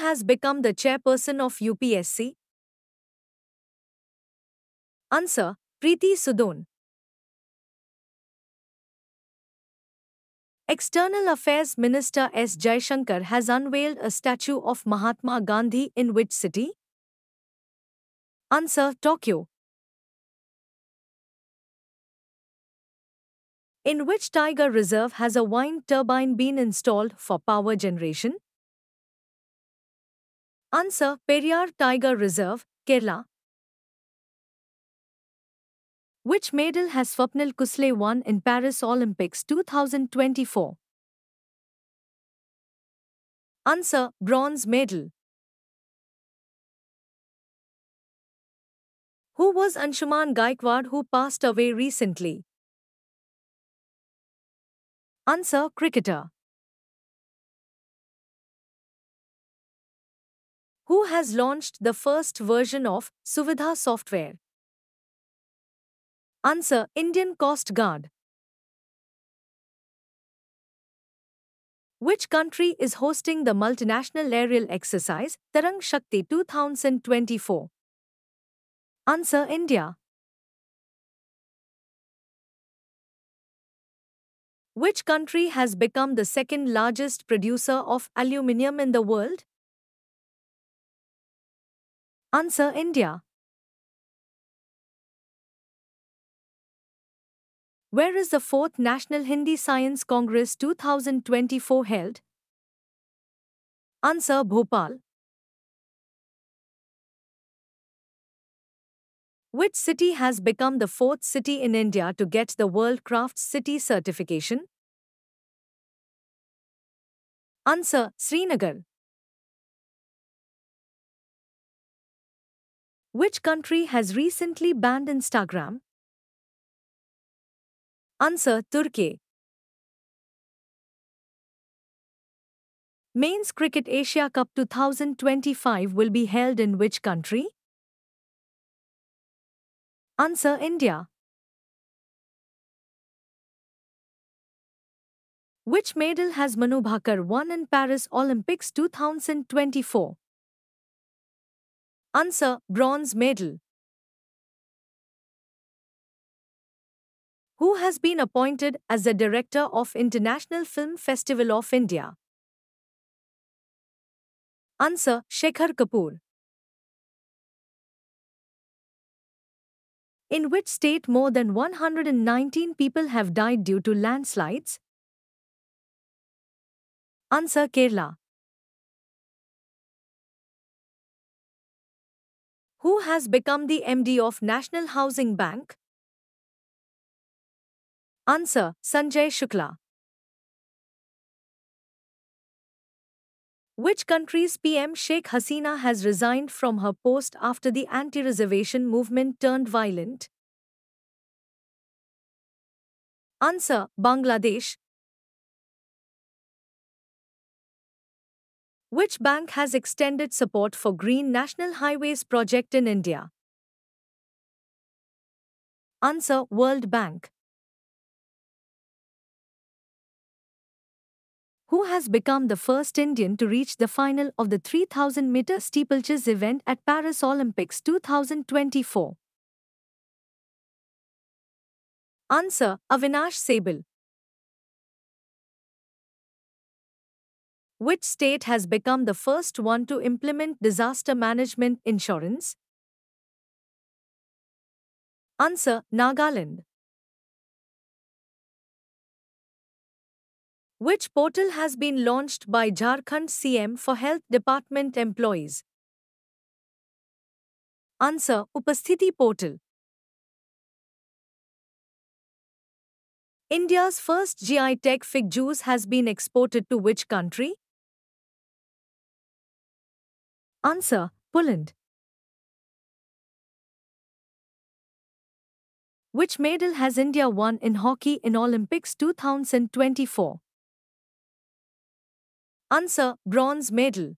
has become the chairperson of UPSC? Answer Preeti Sudon. External Affairs Minister S. Jaishankar has unveiled a statue of Mahatma Gandhi in which city? Answer Tokyo. In which tiger reserve has a wind turbine been installed for power generation? Answer Periyar Tiger Reserve, Kerala. Which medal has Swapnil Kusle won in Paris Olympics 2024? Answer Bronze medal. Who was Anshuman Gaikwad who passed away recently? Answer Cricketer. who has launched the first version of Suvidha software? Answer Indian Coast Guard. Which country is hosting the multinational aerial exercise Tarang Shakti 2024? Answer India. Which country has become the second largest producer of aluminium in the world? Answer India. Where is the 4th National Hindi Science Congress 2024 held? Answer Bhopal. Which city has become the fourth city in India to get the World Crafts City certification? Answer Srinagar. Which country has recently banned Instagram? Answer Turkey. Men's Cricket Asia Cup 2025 will be held in which country? Answer India. Which medal has Manu Bhaker won in Paris Olympics 2024? Answer Bronze Medal. Who has been appointed as the director of International Film Festival of India? Answer Shekhar Kapoor. In which state more than 119 people have died due to landslides? Answer Kerala. who has become the MD of National Housing Bank? Answer Sanjay Shukla. Which country's PM Sheikh Hasina has resigned from her post after the anti reservation movement turned violent? Answer Bangladesh, Which bank has extended support for Green National Highways project in India? Answer World Bank. Who has become the first Indian to reach the final of the 3000 meter steeplechase event at Paris Olympics 2024? Answer Avinash Sable. Which state has become the first one to implement disaster management insurance? Answer Nagaland. Which portal has been launched by Jharkhand CM for Health Department employees? Answer Upasthiti portal. India's first GI Tech fig juice has been exported to which country? Answer Poland. Which medal has India won in hockey in Olympics 2024? Answer Bronze medal.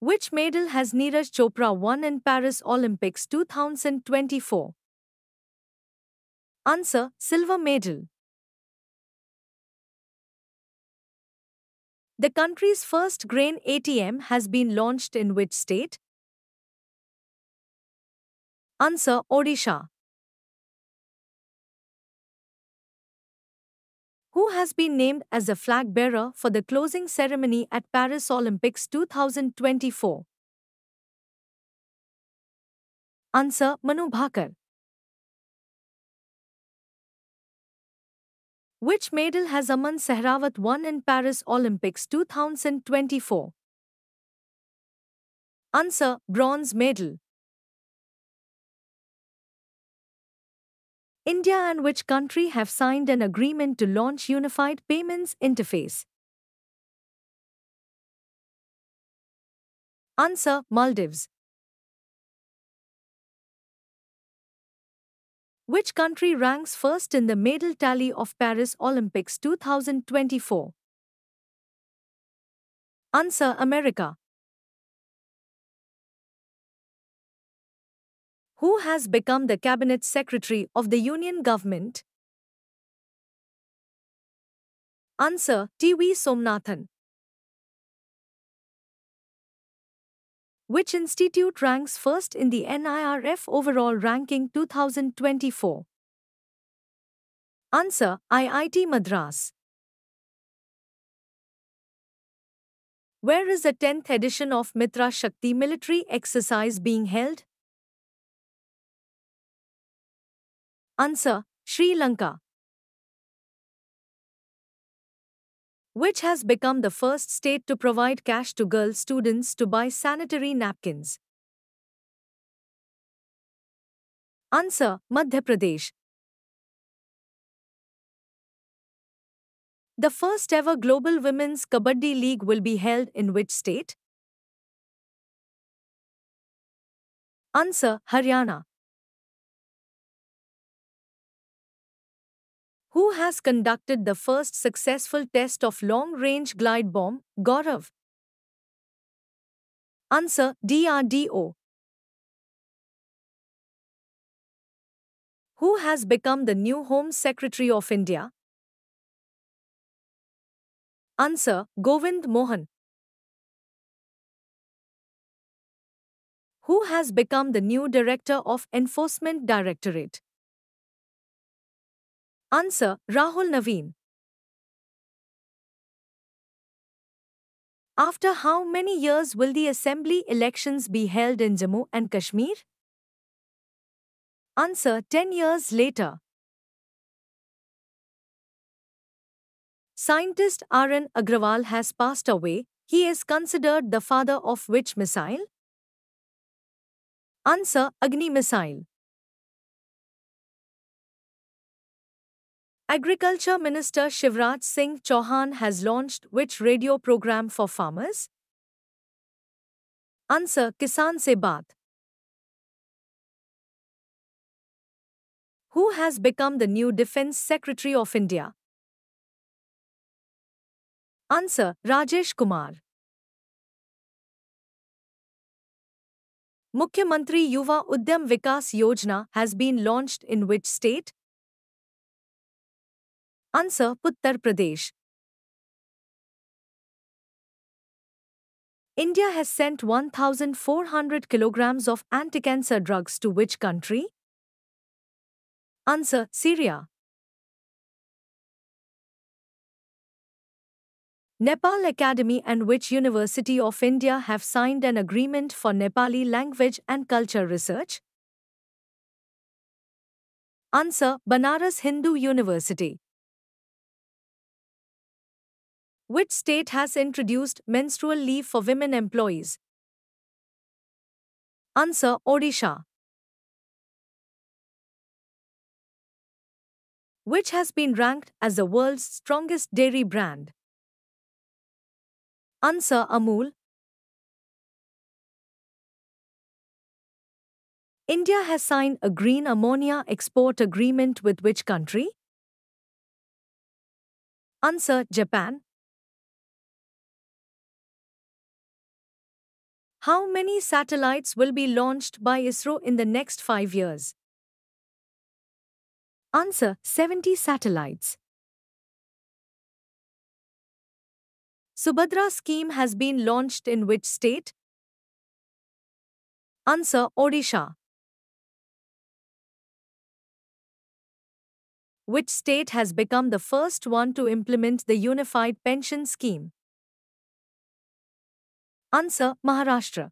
Which medal has Neeraj Chopra won in Paris Olympics 2024? Answer Silver medal. The country's first grain ATM has been launched in which state? Answer Odisha. Who has been named as the flag bearer for the closing ceremony at Paris Olympics 2024? Answer Manu Bhakar. Which medal has Aman Sehrawat won in Paris Olympics 2024? Answer Bronze Medal. India and which country have signed an agreement to launch Unified Payments Interface? Answer Maldives. Which country ranks first in the medal tally of Paris Olympics 2024? Answer America. Who has become the Cabinet Secretary of the Union Government? Answer T.V. Somnathan. which institute ranks first in the NIRF overall ranking 2024? Answer IIT Madras. Where is the 10th edition of Mitra Shakti military exercise being held? Answer Sri Lanka. which has become the first state to provide cash to girl students to buy sanitary napkins. Answer Madhya Pradesh. The first ever Global Women's Kabaddi League will be held in which state? Answer Haryana. who has conducted the first successful test of long-range glide bomb, Gaurav? Answer, DRDO. Who has become the new Home Secretary of India? Answer, Govind Mohan. Who has become the new Director of Enforcement Directorate? Answer Rahul Naveen. After how many years will the assembly elections be held in Jammu and Kashmir? Answer 10 years later. Scientist Arun Agrawal has passed away. He is considered the father of which missile? Answer Agni missile. Agriculture Minister Shivraj Singh Chauhan has launched which radio program for farmers? Answer Kisan Se Baat. Who has become the new Defence Secretary of India? Answer Rajesh Kumar. Mukhyamantri Yuva Udyam Vikas Yojana has been launched in which state? Answer Uttar Pradesh. India has sent 1,400 kilograms of anti-cancer drugs to which country? Answer Syria. Nepal Academy and which University of India have signed an agreement for Nepali language and culture research? Answer Banaras Hindu University. Which state has introduced menstrual leave for women employees? Answer Odisha. Which has been ranked as the world's strongest dairy brand? Answer Amul. India has signed a green ammonia export agreement with which country? Answer Japan. How many satellites will be launched by ISRO in the next five years? Answer 70 satellites. Subhadra scheme has been launched in which state? Answer Odisha. Which state has become the first one to implement the Unified Pension Scheme? Answer Maharashtra.